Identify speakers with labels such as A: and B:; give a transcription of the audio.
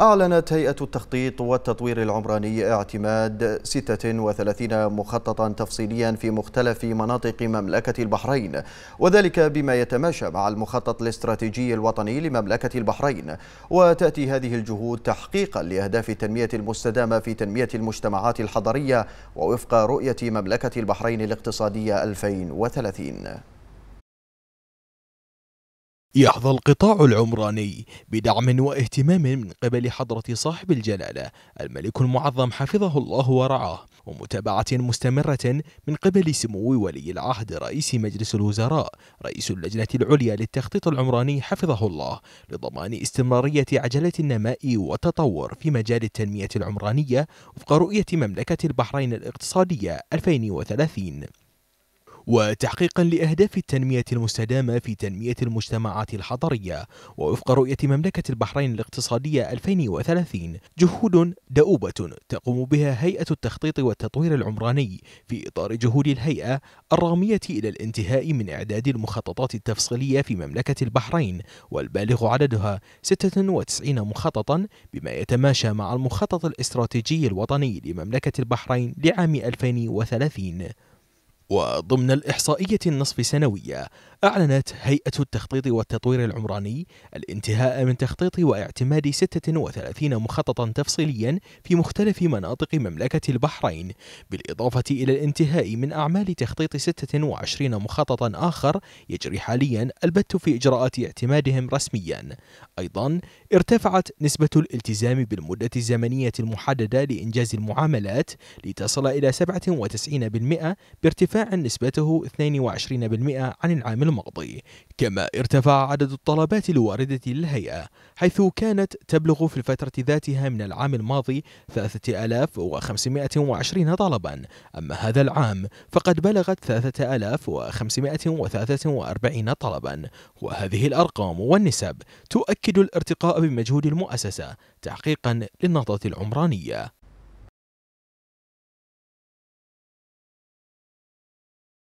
A: أعلنت هيئة التخطيط والتطوير العمراني اعتماد 36 مخططا تفصيليا في مختلف مناطق مملكة البحرين وذلك بما يتماشى مع المخطط الاستراتيجي الوطني لمملكة البحرين وتأتي هذه الجهود تحقيقا لأهداف التنمية المستدامة في تنمية المجتمعات الحضرية ووفق رؤية مملكة البحرين الاقتصادية 2030
B: يحظى القطاع العمراني بدعم واهتمام من قبل حضرة صاحب الجلالة الملك المعظم حفظه الله ورعاه ومتابعة مستمرة من قبل سمو ولي العهد رئيس مجلس الوزراء رئيس اللجنة العليا للتخطيط العمراني حفظه الله لضمان استمرارية عجلة النماء والتطور في مجال التنمية العمرانية وفق رؤية مملكة البحرين الاقتصادية 2030 وتحقيقا لأهداف التنمية المستدامة في تنمية المجتمعات الحضرية ووفق رؤية مملكة البحرين الاقتصادية 2030 جهود دؤوبة تقوم بها هيئة التخطيط والتطوير العمراني في إطار جهود الهيئة الرامية إلى الانتهاء من إعداد المخططات التفصيلية في مملكة البحرين والبالغ عددها 96 مخططا بما يتماشى مع المخطط الاستراتيجي الوطني لمملكة البحرين لعام 2030 وضمن الإحصائية النصف سنوية أعلنت هيئة التخطيط والتطوير العمراني الانتهاء من تخطيط واعتماد 36 مخططا تفصيليا في مختلف مناطق مملكة البحرين بالإضافة إلى الانتهاء من أعمال تخطيط 26 مخططا آخر يجري حاليا البت في إجراءات اعتمادهم رسميا أيضا ارتفعت نسبة الالتزام بالمدة الزمنية المحددة لإنجاز المعاملات لتصل إلى 97% بارتفاع نسبته 22% عن العام الماضي الماضي كما ارتفع عدد الطلبات الواردة للهيئة حيث كانت تبلغ في الفترة ذاتها من العام الماضي 3520 طلبا أما هذا العام فقد بلغت 3543 طلبا وهذه الأرقام والنسب تؤكد الارتقاء بمجهود المؤسسة تحقيقا للنهضة العمرانية